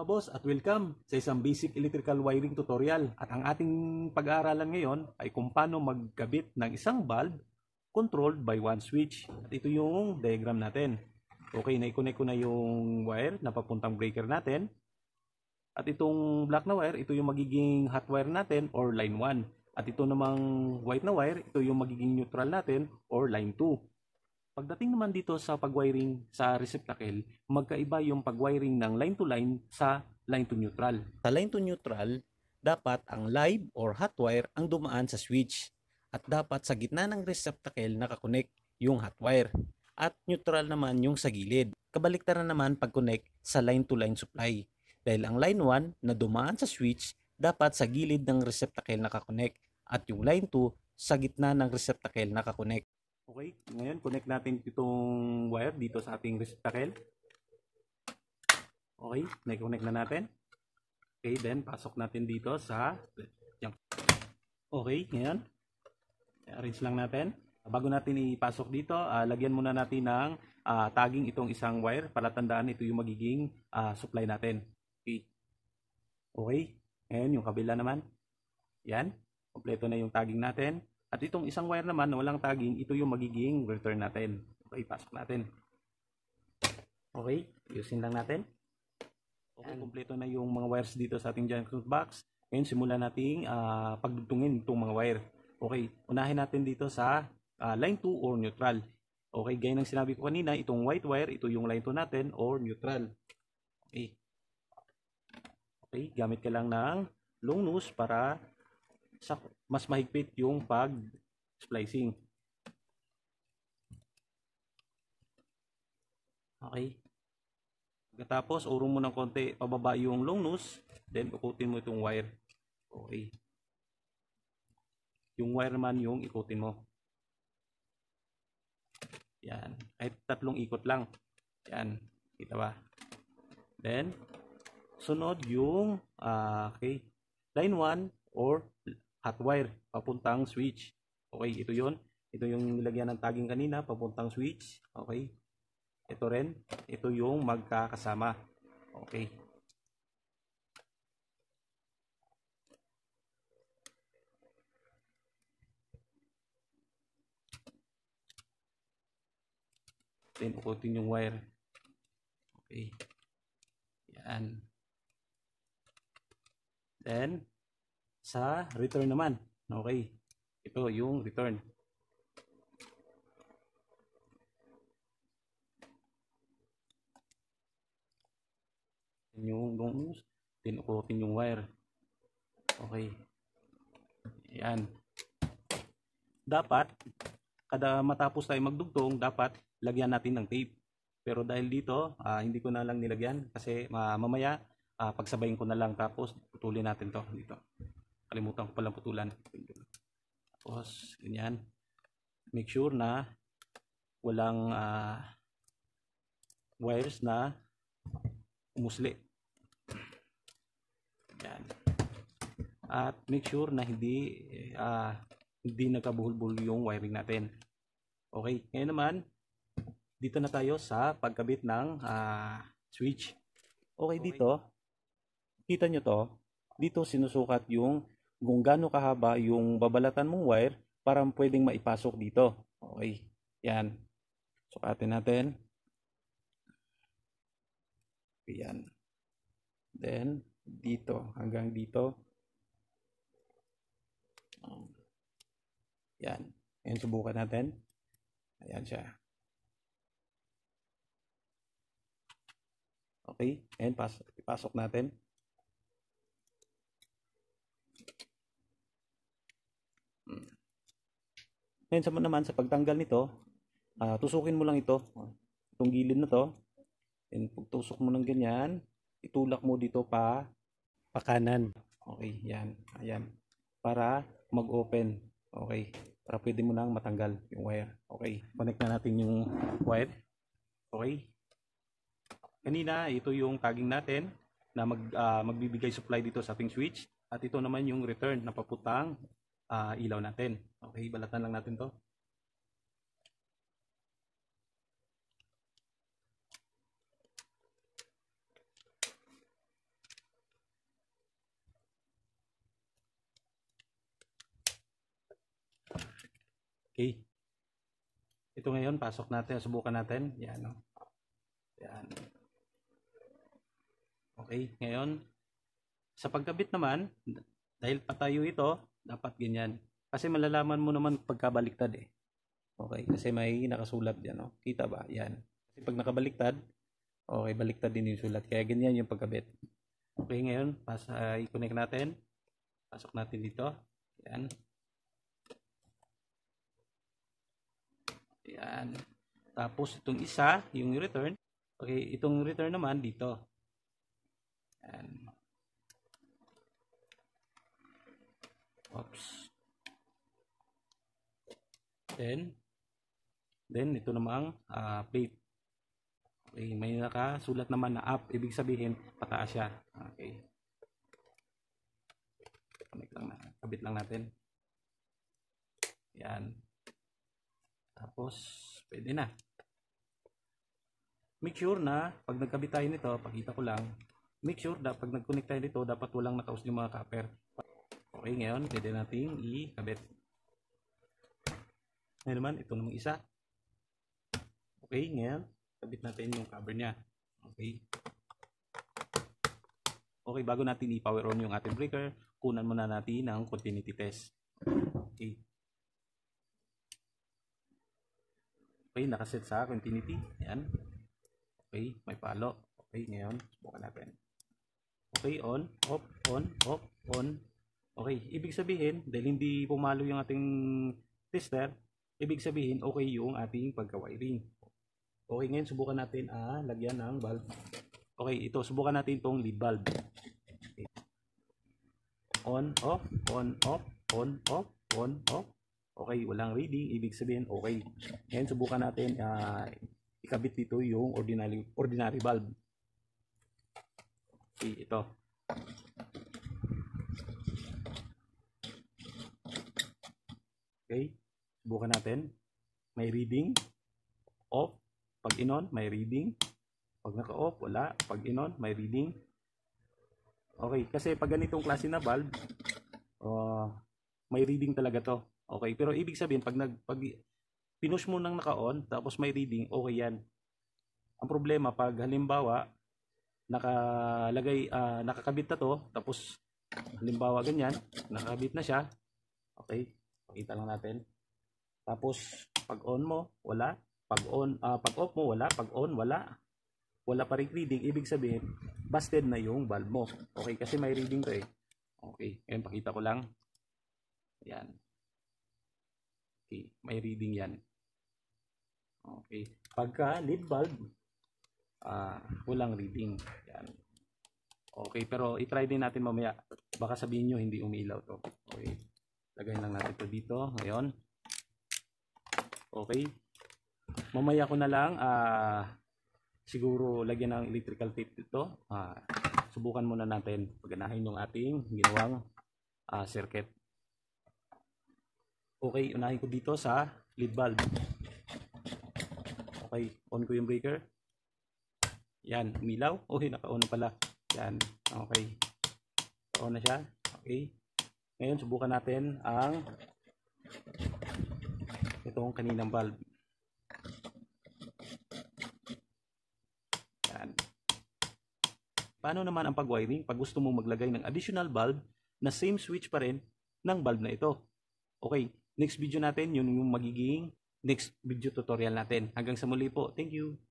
mga boss at welcome sa isang basic electrical wiring tutorial. At ang ating pag-aaralan ngayon ay kung paano magkabit ng isang bulb controlled by one switch. At ito yung diagram natin. Okay, naikonek ko na yung wire na papuntang breaker natin. At itong black na wire, ito yung magiging hot wire natin or line 1. At ito namang white na wire, ito yung magiging neutral natin or line 2. Pagdating naman dito sa pagwiring sa receptacle, magkaiba yung pagwiring ng line to line sa line to neutral. Sa line to neutral, dapat ang live or hot wire ang dumaan sa switch at dapat sa gitna ng receptacle nakakonek yung hot wire at neutral naman yung sa gilid. Kabaliktaran naman pag-connect sa line to line supply dahil ang line 1 na dumaan sa switch dapat sa gilid ng receptacle nakakonek at yung line 2 sa gitna ng receptacle nakakonek. Okay, ngayon connect natin itong wire dito sa ating receptacle. Okay, na-connect na natin. Okay, then pasok natin dito sa Okay, ngayon. Arrange lang natin. Bago natin ipasok dito, uh, lagyan muna natin ng uh, tagging itong isang wire para tandaan ito yung magiging uh, supply natin. Okay. Okay, ngayon yung kabila naman. Yan, kompleto na yung tagging natin. At itong isang wire naman na walang tagging, ito yung magiging return natin. Okay, pasok natin. Okay, ayusin lang natin. Okay, kumpleto na yung mga wires dito sa ating junction box. Ngayon, simulan natin uh, ah, pagdugtungin itong mga wire. Okay, unahin natin dito sa uh, line 2 or neutral. Okay, gaya ng sinabi ko kanina, itong white wire, ito yung line 2 natin or neutral. Okay. Okay, gamit ka lang ng long nose para sa mas mahigpit yung pag splicing. Okay. Pagkatapos, urong mo ng konti pababa yung long nose, then ikutin mo itong wire. Okay. Yung wire man yung ikutin mo. Yan. Kahit tatlong ikot lang. Yan. Kita ba? Then, sunod yung uh, okay, line 1 or hot wire papuntang switch. Okay, ito yon. Ito yung nilagyan ng tagging kanina, papuntang switch. Okay. Ito rin. Ito yung magkakasama. Okay. Then, pukutin yung wire. Okay. Yan. Then, sa return naman. Okay. Ito yung return. yung yung tinukutin yung wire. Okay. Yan. Dapat kada matapos tayo magdugtong, dapat lagyan natin ng tape. Pero dahil dito, uh, hindi ko na lang nilagyan kasi uh, mamaya uh, pagsabayin ko na lang tapos putulin natin 'to dito. Kalimutan ko palang putulan. Tapos, ganyan. Make sure na walang uh, wires na umusli. Yan. At make sure na hindi uh, hindi nagkabuhol-buhol yung wiring natin. Okay, ngayon naman dito na tayo sa pagkabit ng uh, switch. Okay, okay. dito kita nyo to, dito sinusukat yung kung gaano kahaba yung babalatan mong wire para pwedeng maipasok dito. Okay. Yan. So, atin natin. Yan. Then, dito. Hanggang dito. Yan. Ayan, subukan natin. Ayan siya. Okay. And, pas ipasok natin. Ngayon sa naman sa pagtanggal nito, uh, tusukin mo lang ito. Itong gilid na to. And pagtusok mo ng ganyan, itulak mo dito pa pa kanan. Okay, yan. Ayan. Para mag-open. Okay. Para pwede mo nang matanggal yung wire. Okay. Connect na natin yung wire. Okay. Kanina, ito yung tagging natin na mag, uh, magbibigay supply dito sa ating switch. At ito naman yung return na paputang uh, ilaw natin. Okay, balatan lang natin to. Okay. Ito ngayon, pasok natin. Subukan natin. Yan, no? Yan. Okay, ngayon, sa pagkabit naman, dahil patayo ito, dapat ganyan. Kasi malalaman mo naman pagkabaliktad eh. Okay, kasi may nakasulat dyan. No? Kita ba? Yan. Kasi pag nakabaliktad, okay, baliktad din yung sulat. Kaya ganyan yung pagkabit. Okay, ngayon, pas, uh, i-connect natin. Pasok natin dito. Yan. Yan. Tapos itong isa, yung return. Okay, itong return naman dito. Yan. cups. Then, then ito naman ang uh, plate. Okay, eh, may nakasulat naman na up. Ibig sabihin, pataas siya. Okay. Connect lang na. Kabit lang natin. Yan. Tapos, pwede na. Make sure na, pag nagkabit tayo nito, pakita ko lang, make sure na pag nag-connect tayo nito, dapat walang nakaus yung mga copper. Okay, ngayon pwede nating ikabit. Ngayon naman, ito namang isa. Okay, ngayon, kabit natin yung cover niya. Okay. Okay, bago natin i-power on yung ating breaker, kunan muna natin ng continuity test. Okay. Okay, nakaset sa continuity. Yan. Okay, may palo. Okay, ngayon, subukan natin. Okay, on, off, on, off, on, Okay, ibig sabihin, dahil hindi pumalo yung ating tester, ibig sabihin okay yung ating pagka-wiring. Okay, ngayon subukan natin ah, lagyan ng valve. Okay, ito, subukan natin itong lead valve. Okay. On, off, on, off, on, off, on, off. Okay, walang reading, ibig sabihin okay. Ngayon subukan natin uh, ikabit dito yung ordinary ordinary valve. Okay, ito. Okay? Subukan natin. May reading. Off. Pag inon, may reading. Pag naka-off, wala. Pag inon, may reading. Okay, kasi pag ganitong klase na valve, uh, may reading talaga to. Okay, pero ibig sabihin, pag, nag, pag pinush mo nang naka-on, tapos may reading, okay yan. Ang problema, pag halimbawa, nakalagay, uh, nakakabit na to, tapos halimbawa ganyan, nakakabit na siya, okay, Pakita lang natin. Tapos, pag on mo, wala. Pag on, uh, ah, pag off mo, wala. Pag on, wala. Wala pa rin reading. Ibig sabihin, busted na yung bulb mo. Okay, kasi may reading to eh. Okay, ngayon pakita ko lang. Ayan. Okay, may reading yan. Okay. Pagka lead bulb, uh, ah, walang reading. Yan. Okay, pero i-try din natin mamaya. Baka sabihin nyo hindi umilaw to. Okay. Lagay lang natin ito dito. Ngayon. Okay. Mamaya ko na lang uh, siguro lagyan ng electrical tape dito. Uh, subukan muna natin pagganahin yung ating ginawang uh, circuit. Okay, unahin ko dito sa lead bulb. Okay, on ko yung breaker. Yan, umilaw. Okay, naka-on pala. Yan, okay. On na siya. Okay. Ngayon, subukan natin ang itong kaninang valve. Yan. Paano naman ang pag-wiring pag gusto mong maglagay ng additional valve na same switch pa rin ng valve na ito? Okay, next video natin, yun yung magiging next video tutorial natin. Hanggang sa muli po. Thank you!